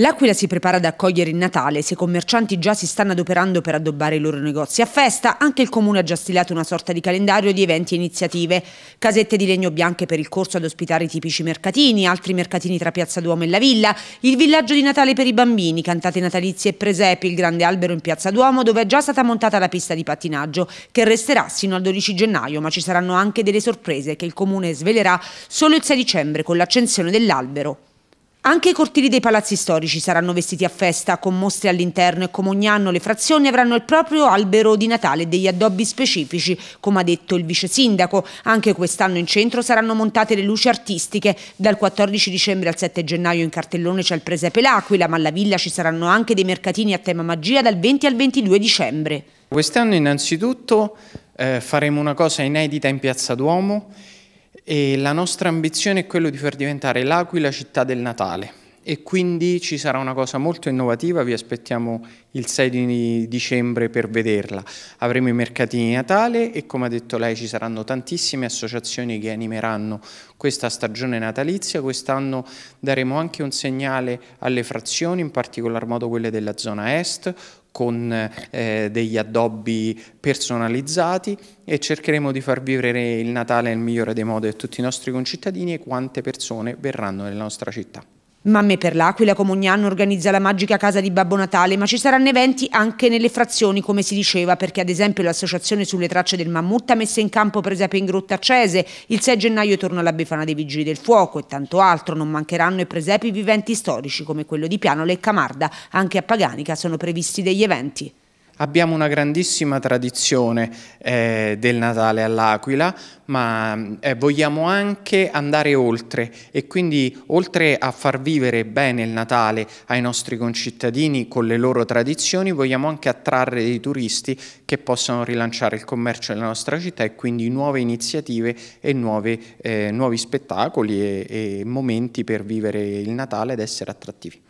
L'Aquila si prepara ad accogliere il Natale, se i commercianti già si stanno adoperando per addobbare i loro negozi a festa, anche il Comune ha già stilato una sorta di calendario di eventi e iniziative. Casette di legno bianche per il corso ad ospitare i tipici mercatini, altri mercatini tra Piazza Duomo e la Villa, il villaggio di Natale per i bambini, cantate natalizie e presepi, il grande albero in Piazza Duomo dove è già stata montata la pista di pattinaggio che resterà sino al 12 gennaio, ma ci saranno anche delle sorprese che il Comune svelerà solo il 6 dicembre con l'accensione dell'albero. Anche i cortili dei palazzi storici saranno vestiti a festa, con mostre all'interno e come ogni anno le frazioni avranno il proprio albero di Natale e degli addobbi specifici, come ha detto il vice sindaco. Anche quest'anno in centro saranno montate le luci artistiche. Dal 14 dicembre al 7 gennaio in cartellone c'è il presepe L'Aquila, ma alla villa ci saranno anche dei mercatini a tema magia dal 20 al 22 dicembre. Quest'anno innanzitutto eh, faremo una cosa inedita in Piazza Duomo e la nostra ambizione è quello di far diventare L'Aquila città del Natale e quindi ci sarà una cosa molto innovativa, vi aspettiamo il 6 di dicembre per vederla. Avremo i mercatini di Natale e come ha detto lei ci saranno tantissime associazioni che animeranno questa stagione natalizia, quest'anno daremo anche un segnale alle frazioni, in particolar modo quelle della zona est, con eh, degli addobbi personalizzati e cercheremo di far vivere il Natale nel migliore dei modi a tutti i nostri concittadini e quante persone verranno nella nostra città. Mamme per l'Aquila come ogni anno organizza la magica casa di Babbo Natale, ma ci saranno eventi anche nelle frazioni, come si diceva, perché ad esempio l'associazione sulle tracce del mammut ha messo in campo presepe in Grotta accese, il 6 gennaio torna la Befana dei Vigili del Fuoco e tanto altro, non mancheranno i presepi viventi storici come quello di Pianole e Camarda, anche a Paganica sono previsti degli eventi. Abbiamo una grandissima tradizione eh, del Natale all'Aquila, ma mm, eh, vogliamo anche andare oltre e quindi oltre a far vivere bene il Natale ai nostri concittadini con le loro tradizioni, vogliamo anche attrarre dei turisti che possano rilanciare il commercio della nostra città e quindi nuove iniziative e nuove, eh, nuovi spettacoli e, e momenti per vivere il Natale ed essere attrattivi.